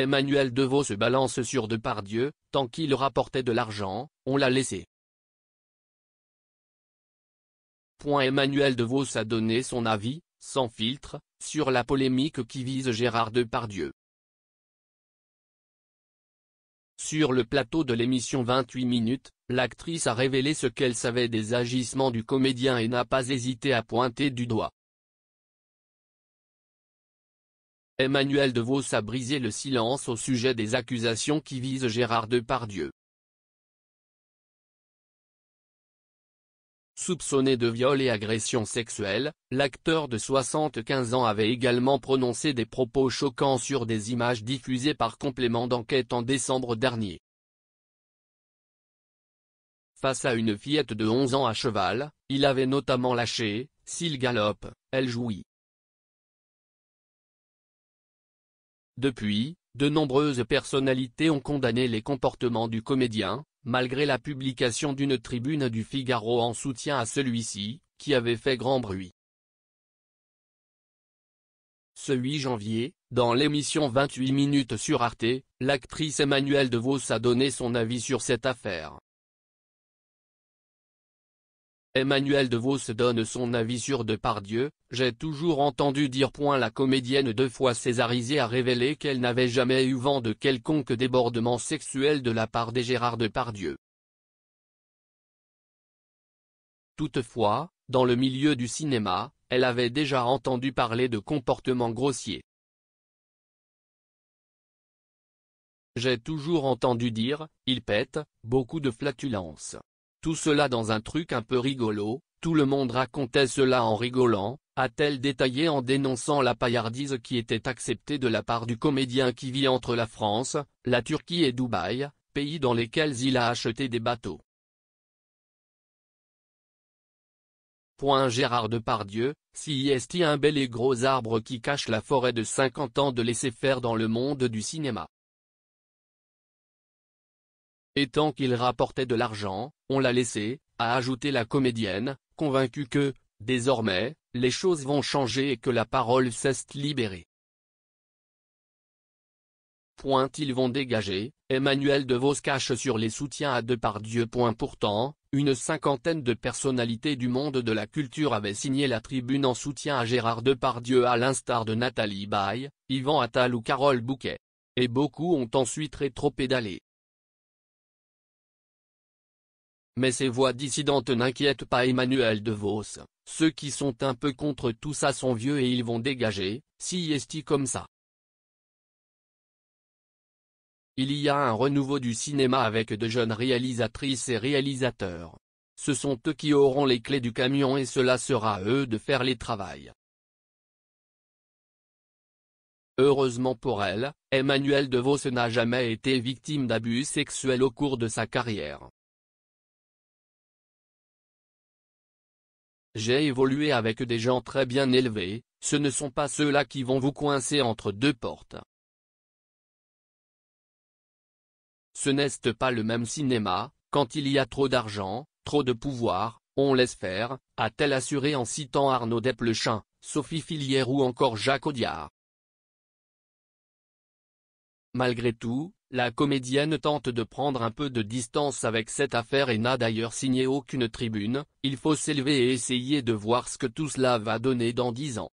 Emmanuel Devaux se balance sur Depardieu, tant qu'il rapportait de l'argent, on l'a laissé. Point Emmanuel Devaux a donné son avis, sans filtre, sur la polémique qui vise Gérard Depardieu. Sur le plateau de l'émission 28 minutes, l'actrice a révélé ce qu'elle savait des agissements du comédien et n'a pas hésité à pointer du doigt Emmanuel DeVos a brisé le silence au sujet des accusations qui visent Gérard Depardieu. Soupçonné de viol et agression sexuelle, l'acteur de 75 ans avait également prononcé des propos choquants sur des images diffusées par complément d'enquête en décembre dernier. Face à une fillette de 11 ans à cheval, il avait notamment lâché « S'il galope, elle jouit ». Depuis, de nombreuses personnalités ont condamné les comportements du comédien, malgré la publication d'une tribune du Figaro en soutien à celui-ci, qui avait fait grand bruit. Ce 8 janvier, dans l'émission 28 minutes sur Arte, l'actrice Emmanuelle Vos a donné son avis sur cette affaire. Emmanuel DeVos donne son avis sur Depardieu, j'ai toujours entendu dire. point La comédienne deux fois césarisée a révélé qu'elle n'avait jamais eu vent de quelconque débordement sexuel de la part des Gérard Depardieu. Toutefois, dans le milieu du cinéma, elle avait déjà entendu parler de comportements grossiers. J'ai toujours entendu dire, il pète, beaucoup de flatulences. Tout cela dans un truc un peu rigolo, tout le monde racontait cela en rigolant, a-t-elle détaillé en dénonçant la paillardise qui était acceptée de la part du comédien qui vit entre la France, la Turquie et Dubaï, pays dans lesquels il a acheté des bateaux. Point Gérard Depardieu, si est un bel et gros arbre qui cache la forêt de 50 ans de laisser faire dans le monde du cinéma. Et tant qu'il rapportait de l'argent, on l'a laissé, a ajouté la comédienne, convaincue que, désormais, les choses vont changer et que la parole cesse libérée. Point ils vont dégager, Emmanuel DeVos cache sur les soutiens à Depardieu. Point pourtant, une cinquantaine de personnalités du monde de la culture avaient signé la tribune en soutien à Gérard Depardieu à l'instar de Nathalie Baye, Yvan Attal ou Carole Bouquet. Et beaucoup ont ensuite rétro-pédalé. Mais ces voix dissidentes n'inquiètent pas Emmanuel De Vos, ceux qui sont un peu contre tout ça sont vieux et ils vont dégager, si esti comme ça. Il y a un renouveau du cinéma avec de jeunes réalisatrices et réalisateurs. Ce sont eux qui auront les clés du camion et cela sera à eux de faire les travaux. Heureusement pour elle, Emmanuel De Vos n'a jamais été victime d'abus sexuels au cours de sa carrière. J'ai évolué avec des gens très bien élevés, ce ne sont pas ceux-là qui vont vous coincer entre deux portes. Ce n'est pas le même cinéma, quand il y a trop d'argent, trop de pouvoir, on laisse faire, a-t-elle assuré en citant Arnaud Desplechin, Sophie Filière ou encore Jacques Audiard. Malgré tout, la comédienne tente de prendre un peu de distance avec cette affaire et n'a d'ailleurs signé aucune tribune, il faut s'élever et essayer de voir ce que tout cela va donner dans dix ans.